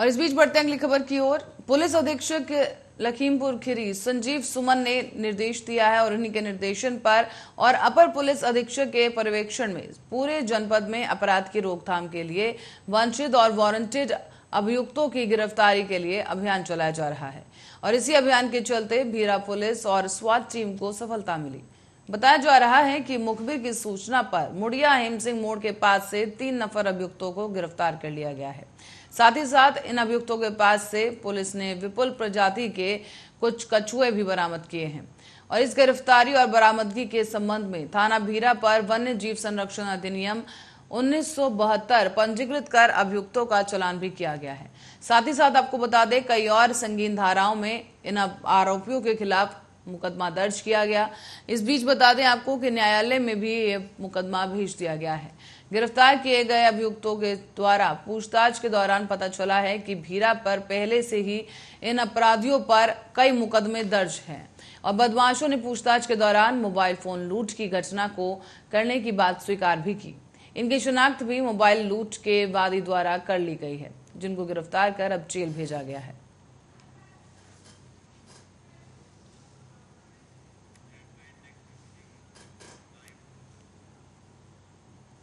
और इस बीच बढ़ते अगली खबर की ओर पुलिस अधीक्षक लखीमपुर खीरी संजीव सुमन ने निर्देश दिया है और उन्हीं के निर्देशन पर और अपर पुलिस अधीक्षक के पर्यवेक्षण में पूरे जनपद में अपराध की रोकथाम के लिए वांछित और वारंटेड अभियुक्तों की गिरफ्तारी के लिए अभियान चलाया जा रहा है और इसी अभियान के चलते भीरा पुलिस और स्वाद टीम को सफलता मिली बताया जा रहा है कि मुखबिर की सूचना पर मुड़िया हेम सिंह मोड़ के पास से तीन नफर अभियुक्तों को गिरफ्तार कर लिया गया है साथ ही साथ इन अभियुक्तों के पास से पुलिस ने विपुल प्रजाति के कुछ कछुए भी बरामद किए हैं और इस गिरफ्तारी और बरामदगी के संबंध में थाना भीरा पर वन्य जीव संरक्षण अधिनियम 1972 पंजीकृत कर अभियुक्तों का चलान भी किया गया है साथ ही साथ आपको बता दें कई और संगीन धाराओं में इन आरोपियों के खिलाफ मुकदमा दर्ज किया गया इस बीच बता दें आपको कि न्यायालय में भी ये मुकदमा भेज दिया गया है गिरफ्तार किए गए अभियुक्तों के द्वारा पूछताछ के दौरान पता चला है कि भीरा पर पहले से ही इन अपराधियों पर कई मुकदमे दर्ज हैं और बदमाशों ने पूछताछ के दौरान मोबाइल फोन लूट की घटना को करने की बात स्वीकार भी की इनकी शिनाख्त भी मोबाइल लूट के वादी द्वारा कर ली गई है जिनको गिरफ्तार कर अब जेल भेजा गया है